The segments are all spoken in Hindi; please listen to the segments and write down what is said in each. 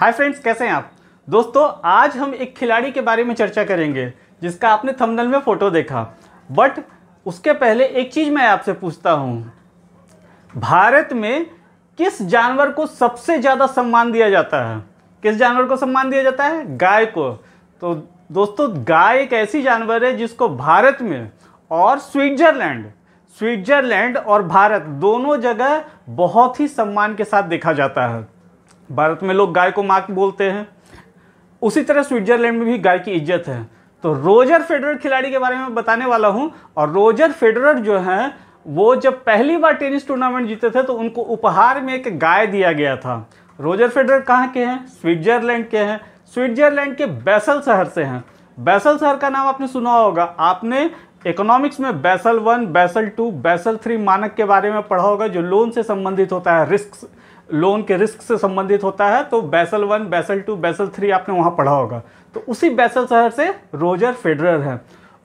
हाय फ्रेंड्स कैसे हैं आप दोस्तों आज हम एक खिलाड़ी के बारे में चर्चा करेंगे जिसका आपने थंबनेल में फ़ोटो देखा बट उसके पहले एक चीज़ मैं आपसे पूछता हूँ भारत में किस जानवर को सबसे ज़्यादा सम्मान दिया जाता है किस जानवर को सम्मान दिया जाता है गाय को तो दोस्तों गाय एक ऐसी जानवर है जिसको भारत में और स्विट्जरलैंड स्विट्जरलैंड और भारत दोनों जगह बहुत ही सम्मान के साथ देखा जाता है भारत में लोग गाय को माँ बोलते हैं उसी तरह स्विट्जरलैंड में भी गाय की इज्जत है तो रोजर फेडरर खिलाड़ी के बारे में बताने वाला हूँ और रोजर फेडरर जो हैं वो जब पहली बार टेनिस टूर्नामेंट जीते थे तो उनको उपहार में एक गाय दिया गया था रोजर फेडरर कहाँ के हैं स्विट्जरलैंड के हैं स्विट्जरलैंड के बैसल शहर से हैं बैसल शहर का नाम आपने सुना होगा आपने इकोनॉमिक्स में बैसल वन बैसल टू बैसल थ्री मानक के बारे में पढ़ा होगा जो लोन से संबंधित होता है रिस्क लोन के रिस्क से संबंधित होता है तो बैसल वन बैसल टू बैसल थ्री आपने वहाँ पढ़ा होगा तो उसी बैसल शहर से रोजर फेडरर है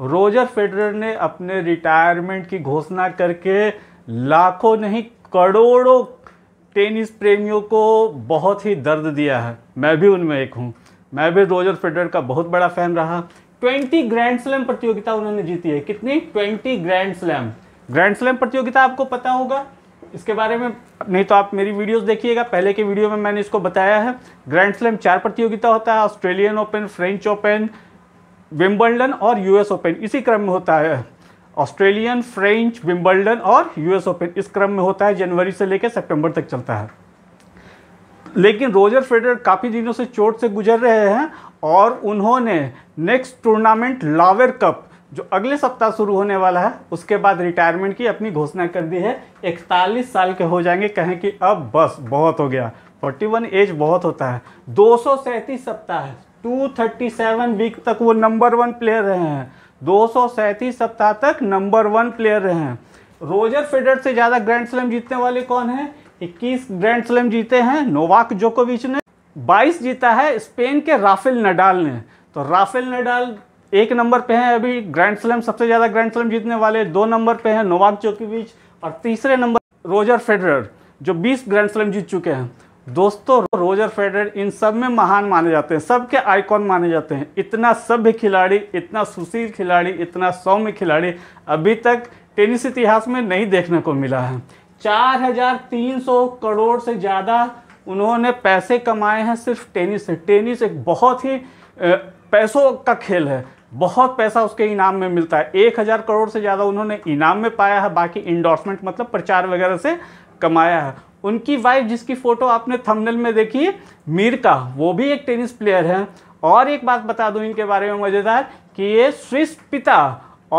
रोजर फेडरर ने अपने रिटायरमेंट की घोषणा करके लाखों नहीं करोड़ों टेनिस प्रेमियों को बहुत ही दर्द दिया है मैं भी उनमें एक हूँ मैं भी रोजर फेडरर का बहुत बड़ा फैन रहा ट्वेंटी ग्रैंड स्लैम प्रतियोगिता उन्होंने जीती है कितनी twenty grand slam grand slam प्रतियोगिता आपको पता होगा इसके बारे में नहीं तो आप मेरी वीडियोस देखिएगा पहले के वीडियो में मैंने इसको बताया है ग्रैंड स्लैम चार प्रतियोगिता होता है Australian Open French Open Wimbledon और यूएस ओपन इसी क्रम में होता है ऑस्ट्रेलियन फ्रेंच विम्बल्डन और यूएस ओपन इस क्रम में होता है जनवरी से लेकर सेप्टेम्बर तक चलता है लेकिन रोजर फेडर काफ़ी दिनों से चोट से गुजर रहे हैं और उन्होंने नेक्स्ट टूर्नामेंट लावेर कप जो अगले सप्ताह शुरू होने वाला है उसके बाद रिटायरमेंट की अपनी घोषणा कर दी है इकतालीस साल के हो जाएंगे कहें कि अब बस बहुत हो गया 41 एज बहुत होता है दो सप्ताह टू थर्टी सेवन वीक तक वो नंबर वन प्लेयर रहे हैं दो सप्ताह तक नंबर वन प्लेयर रहे हैं रोजर फेडर से ज़्यादा ग्रैंड स्लैम जीतने वाले कौन हैं 21 ग्रैंड स्लैम जीते हैं नोवाक जोकोविच ने 22 जीता है स्पेन के राफेल नडाल ने तो राफेल नडाल एक नंबर पे हैं अभी ग्रैंड स्लैम सबसे ज़्यादा ग्रैंड स्लैम जीतने वाले दो नंबर पे हैं नोवाक जोकोविच और तीसरे नंबर रोजर फेडरर जो 20 ग्रैंड स्लैम जीत चुके हैं दोस्तों रोजर फेडरर इन सब में महान माने जाते हैं सब के आइकॉन माने जाते हैं इतना सभ्य खिलाड़ी इतना सुशील खिलाड़ी इतना सौम्य खिलाड़ी अभी तक टेनिस इतिहास में नहीं देखने को मिला है सौ करोड़ से ज़्यादा उन्होंने पैसे कमाए हैं सिर्फ टेनिस से टेनिस एक बहुत ही पैसों का खेल है बहुत पैसा उसके इनाम में मिलता है एक हज़ार करोड़ से ज़्यादा उन्होंने इनाम में पाया है बाकी इंडोर्समेंट मतलब प्रचार वगैरह से कमाया है उनकी वाइफ जिसकी फ़ोटो आपने थंबनेल में देखी मीर का वो भी एक टेनिस प्लेयर है और एक बात बता दूं इनके बारे में मज़ेदार कि ये स्विस पिता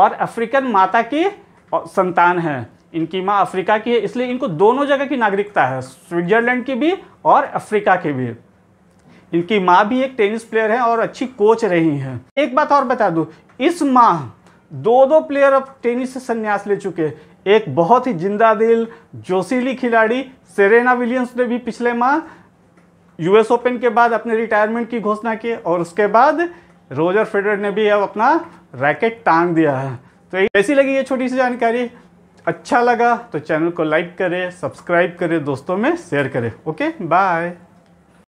और अफ्रीकन माता की संतान है इनकी माँ अफ्रीका की है इसलिए इनको दोनों जगह की नागरिकता है स्विट्जरलैंड की भी और अफ्रीका की भी इनकी माँ भी एक टेनिस प्लेयर है और अच्छी कोच रही हैं एक बात और बता दूँ इस माह दो दो प्लेयर अब टेनिस से संन्यास ले चुके एक बहुत ही जिंदा दिल जोशीली खिलाड़ी सेरेना विलियम्स ने भी पिछले माह यूएस ओपन के बाद अपने रिटायरमेंट की घोषणा की और उसके बाद रोजर फेडर ने भी अब अपना रैकेट टांग दिया है तो ऐसी लगी ये छोटी सी जानकारी अच्छा लगा तो चैनल को लाइक करें सब्सक्राइब करें दोस्तों में शेयर करें ओके बाय